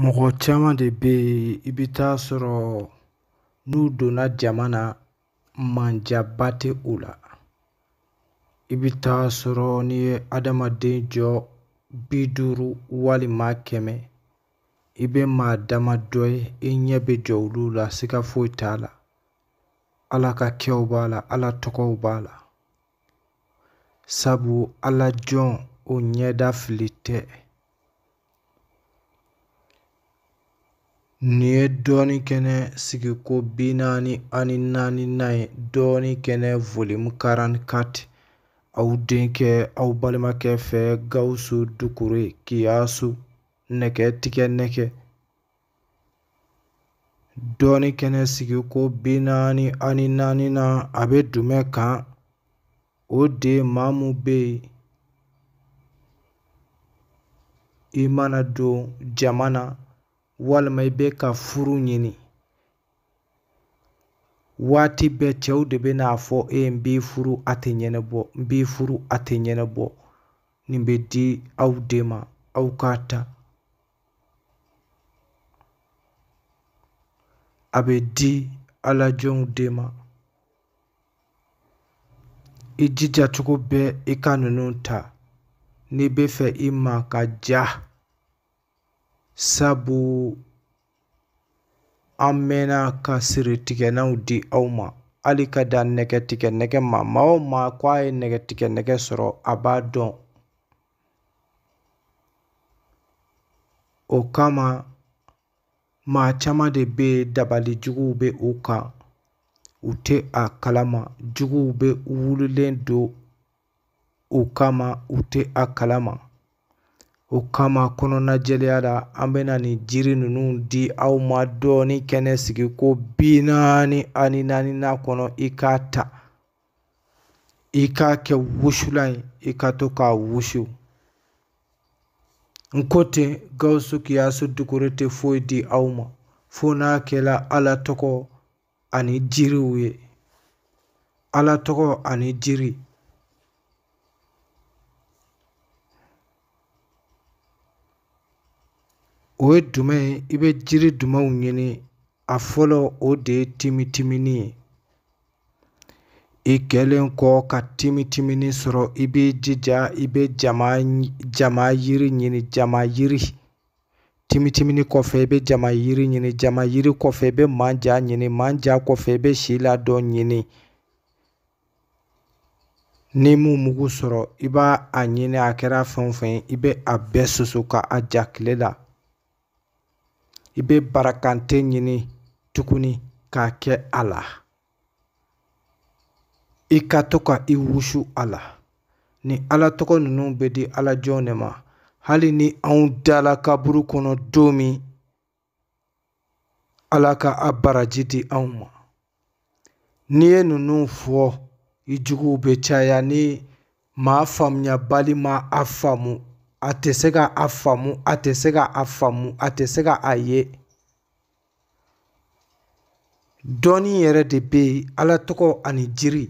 Mɔgɔ caman de bɛ yen i bɛ taa sɔrɔ n'u donna jama na manjaba tɛ u la i bɛ taa sɔrɔ n'i ye adamaden jɔ bi duuru walima kɛmɛ i bɛ maa dama dɔ ye i ɲɛ bɛ jɔ olu la siga foyi t'a la ala ka kɛw b'a la ala tɔgɔw b'a la sabu ala jɔn o ɲɛda fili tɛ niye dɔɔni kɛnɛ sigiko bi naani ani naani na ye dɔɔni kɛnɛ volume quarante quatre aw denkɛ aw balimakɛ fɛ gawusu dukure kiyasu nɛgɛ tigɛ nɛgɛ dɔɔni kɛnɛ sigiko bi naani ani naani na a bɛ dumɛ kan o de maa mu bɛ yen i mana don jama na. walima i bɛ ka furu ɲini waati bɛɛ cɛw de bɛ n'a fɔ e ye n b'i furu a tɛ ɲɛnabɔ n b'i furu a tɛ ɲɛnabɔ nin bɛ di aw de ma aw k'a ta a bɛ di jɔnw de ma i jija cogo bɛɛ i ka ninnu ta n'i bɛ fɛ i ma ka ja sabu an mena ka siritigɛnaw di aw ma hali ka da nɛgɛtigɛ nɛgɛ ma mao ma ko a ye nɛgɛtigɛ nɛgɛ sɔrɔ a b'a dɔn o kama maa caaman de be dabali juguw be u kan u tɛ a kalama juguw be wulilen don u kama u tɛ a kalama O kama kɔnɔna jɛlenya la an bɛna nin jiri ninnu di aw ma dɔɔni kɛnɛ sigi ko bi naani ani naani n'a kɔnɔ i k'a ta i k'a kɛ wusulan ye i ka to k'a wusu n ko ten gawusu kiyasu dukure tɛ foyi di aw ma fo n'a kɛla ala tɔgɔ ani jiriw ye ala tɔgɔ ani jiri O ye jumɛn ye i bɛ jiri jumɛnw ɲini a fɔlɔ o de ye timi timini ye i kɛlen kɔ ka timi timini sɔrɔ i b'i jija i bɛ jama jama yiri ɲini jama yiri timi timini kɔfɛ i bɛ jama yiri ɲini jama yiri kɔfɛ i bɛ manja ɲini manja kɔfɛ i bɛ si ladɔn ɲini n'i m'u mugu sɔrɔ i b'a a ɲini a kɛra fɛn o fɛn ye i bɛ a bɛɛ susu ka a ja tile la i bɛ barakante ɲini tuguni k'a kɛ a la i ka to ka i wusu a la ni ala tɔgɔ ninnu bɛ di ala jɔn de ma hali ni anw dala kaburu kɔnɔ don min ala ka a baraji di anw ma n'i ye ninnu fɔ i juguw bɛ caya ni maa faamuyabali ma a faamu a tɛ se ka a faamu a tɛ se ka a faamu a tɛ se ka a ye dɔɔni yɛrɛ de bɛ yen ala tɔgɔ ani jiri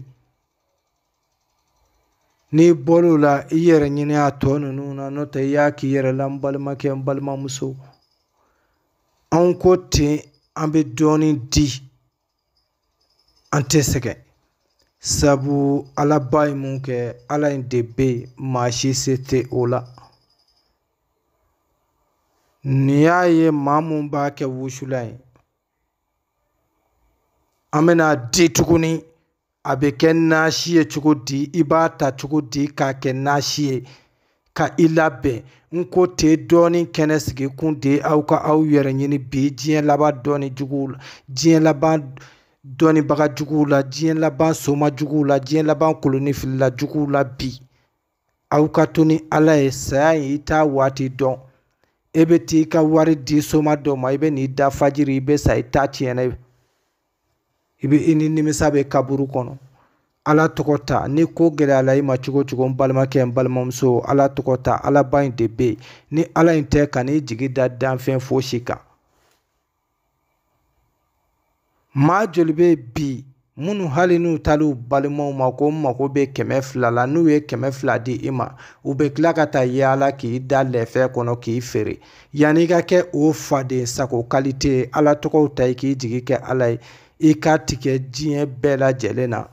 n'i bɔr'o la i yɛrɛ ɲini a tɔ ninnu na n'o tɛ i y'a k'i yɛrɛ la n balimakɛ n balimamuso anw ko ten an bɛ dɔɔni di an tɛ sɛgɛn sabu ala ba ye mun kɛ ala in de bɛ yen maa si se tɛ o la N'i y'a ye maa mun b'a kɛ wusula ye an bɛna di tuguni a bɛ kɛ nasi ye cogo di i b'a ta cogo di k'a kɛ nasi ye ka i labɛn n ko te dɔɔnin kɛnɛ sigi kun de aw ka aw yɛrɛ ɲini bi diɲɛ laban dɔɔni juguw la diɲɛ laban dɔnnibaga juguw la diɲɛ laban soma juguw la diɲɛ laban kolonifilila juguw la bi aw ka to ni ala ye saya in i t'a waati dɔn e bɛ t'i ka wari di soma dɔ ma i bɛ n'i da fajiri i bɛ sa i t'a tiɲɛna i bɛ i ni nimisa bɛ kaburu kɔnɔ ala tɔgɔ ta ni ko gɛlɛya la i ma cogo cogo n balimakɛ n balimamuso ala tɔgɔ ta ala ba in de bɛ yen ni ala in tɛ ka n'i jigi da danfɛn fosi kan maa joli bɛ bi minnu hali n'u taar'u balimaw ma ko n mago bɛ kɛmɛ fila la n'u ye kɛmɛ fila di i ma u bɛ tila ka taa yaala k'i da lɛfɛ kɔnɔ k'i feere yanni i ka kɛ o faden sago kalite ye ala tɔgɔw ta i k'i jigi kɛ ala ye i k'a tigɛ diɲɛ bɛɛ lajɛlen na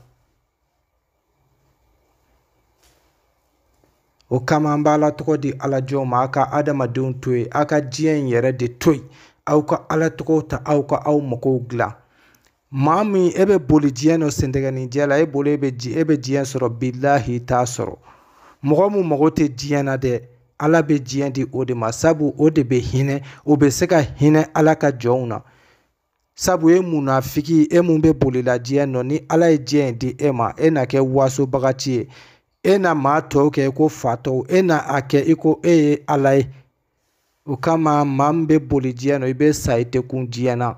o kama an b'a la tɔgɔ di alajɔw ma aw ka adamadenw to yen aw ka diɲɛ in yɛrɛ de to yen aw ka ala tɔgɔw ta aw ka aw magow dilan maa min e bɛ boli diɲɛ nɔ sentɛgɛninjɛ la e bolo e bɛ e bɛ diɲɛ sɔrɔ bilahi i t'a sɔrɔ mɔgɔ min mago tɛ diɲɛ na dɛ ala bɛ diɲɛ di o de ma sabu o de bɛ hinɛ o bɛ se ka hinɛ ala ka jɔnw na sabu e munafiki e mun bɛ bolila diɲɛ nɔ ni ala ye diɲɛ di e ma e na kɛ wasobagaci ye e na maa tɔw kɛ i ko fa tɔw e na a kɛ i ko e ye ala ye o kama maa min bɛ boli diɲɛ nɔ i bɛ sa i tɛ kun diɲɛ na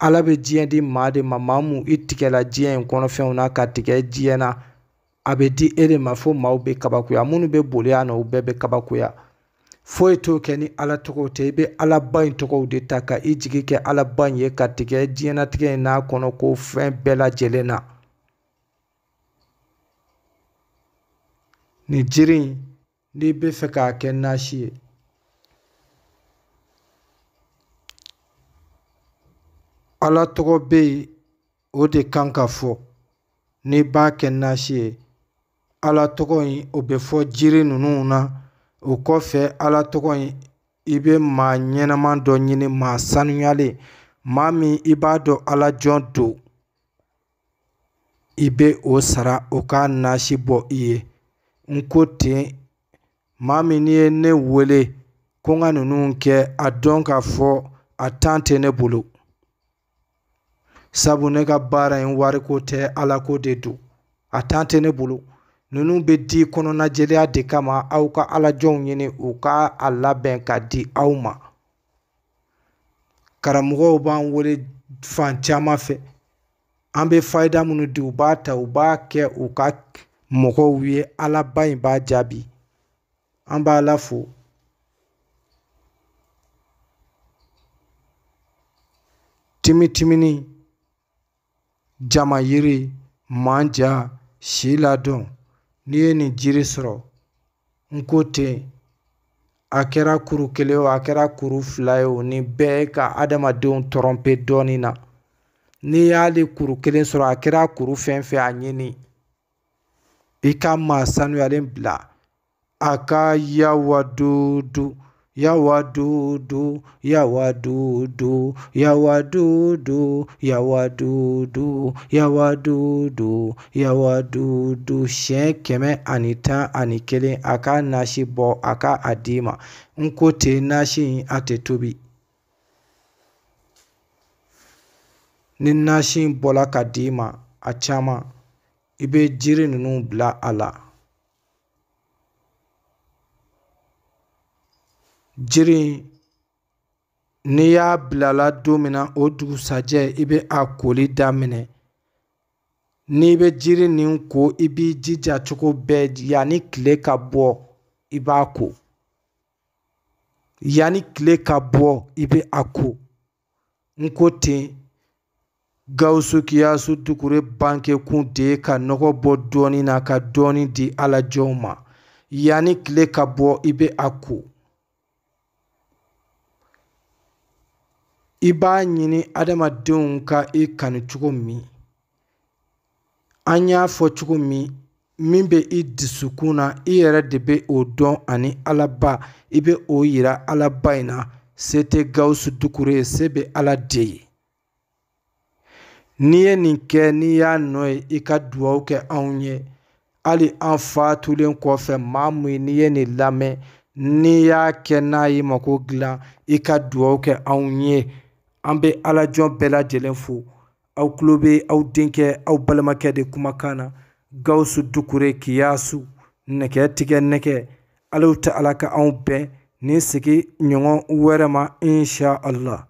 ala bɛ diɲɛ di maa de ma maa mun i tigɛla diɲɛ in kɔnɔfɛnw na ka tigɛ diɲɛ na a bɛ di e de ma fo maaw bɛ kabakoya minnu bɛ boli na u bɛɛ bɛ kabakoya foyi t'o kɛ ni ala tɔgɔw tɛ i bɛ alaba in tɔgɔw de ta ka i jigi kɛ alaba in ye ka tigɛ diɲɛnatigɛ in n'a kɔnɔ ko fɛn bɛɛ lajɛlen na nin jiri n'i bɛ fɛ k'a kɛ nasi ye Ala tɔgɔ bɛ yen o de kan ka fɔ n'i b'a kɛ nasi ye ala tɔgɔ in o bɛ fɔ jiri ninnu na o kɔfɛ ala tɔgɔ in i bɛ maa ɲɛnɛma dɔ ɲini maa sanuyalen maa min i b'a dɔn alajɔn jɔn don i bɛ o sara o k'a nasi bɔ i ye n ko ten maa min n'i ye ne wele ko n ka ninnu kɛ a dɔn k'a fɔ a tan tɛ ne bolo sabu ne ka baara in wariko tɛ ala ko de don a tan tɛ ne bolo ninnu bɛ di kɔnɔnajɛlenya de kama aw ka alajɔnw ɲini u ka a labɛn ka di aw ma karamɔgɔw b'an wele fan caman fɛ an bɛ fayida minnu di u b'a ta u b'a kɛ u ka mɔgɔw ye alaba in b'a jaabi an b'a la fo timitimini Jama yiri, manja, si ladon n'i ye nin jiri sɔrɔ n ko ten a kɛra kuru kelen o a kɛra kuru fila ye o ni bɛɛ ka adamadenw tɔrɔmpe dɔɔnin na n'i y'ale kuru kelen sɔrɔ a kɛra kuru fɛn fɛn a ɲini i ka maa sanuyalen bila a ka yawadudu Yawa yawadudu yawa dodo, yawa dodo, yawa dodo, yawa dodo, yawa dodo. Siɲɛ kɛmɛ ani tan ani kelen a k'a nasi a ka a d'i N ko ten nasi in a tɛ tobi. Ni nasi in ka d'i ma a caman i bɛ jiri ninnu bila a la. Jiri n'i y'a bilala don min na o dugusajɛ i bɛ a koli daminɛ n'i bɛ jiri nin ko i b'i jija cogo bɛɛ yanni tile ka bɔ i b'a ko yanni tile ka bɔ i bɛ a ko n ko ten gawusu kiyasu dukure bankekun de ye ka nɔgɔ bɔ dɔɔni na ka dɔɔni di alajɛw ma yanni tile ka bɔ i bɛ a ko i b'a ɲini adamadenw ka i kanu cogo min an y'a fɔ cogo min min bɛ i dusukun na i yɛrɛ de bɛ o dɔn ani alaba i bɛ o yira alaba in na se tɛ gawusu dukure ye se bɛ ala de ye n'i ye nin kɛ n'i y'a nɔ ye i ka duwawu kɛ anw ye hali an fatulen kɔfɛ maa min n'i ye nin lamɛn n'i y'a kɛ n'a ye mako dilan i ka duwawu kɛ anw ye an bɛ alajɔn bɛɛ lajɛlen fo aw tulo bɛ aw denkɛ aw balimakɛ de kumakan na gawusu dukure kiyasu nɛgɛ tigɛ nɛgɛ ala ta ala ka anw bɛn nin sigi ɲɔgɔn wɛrɛ ma insha allah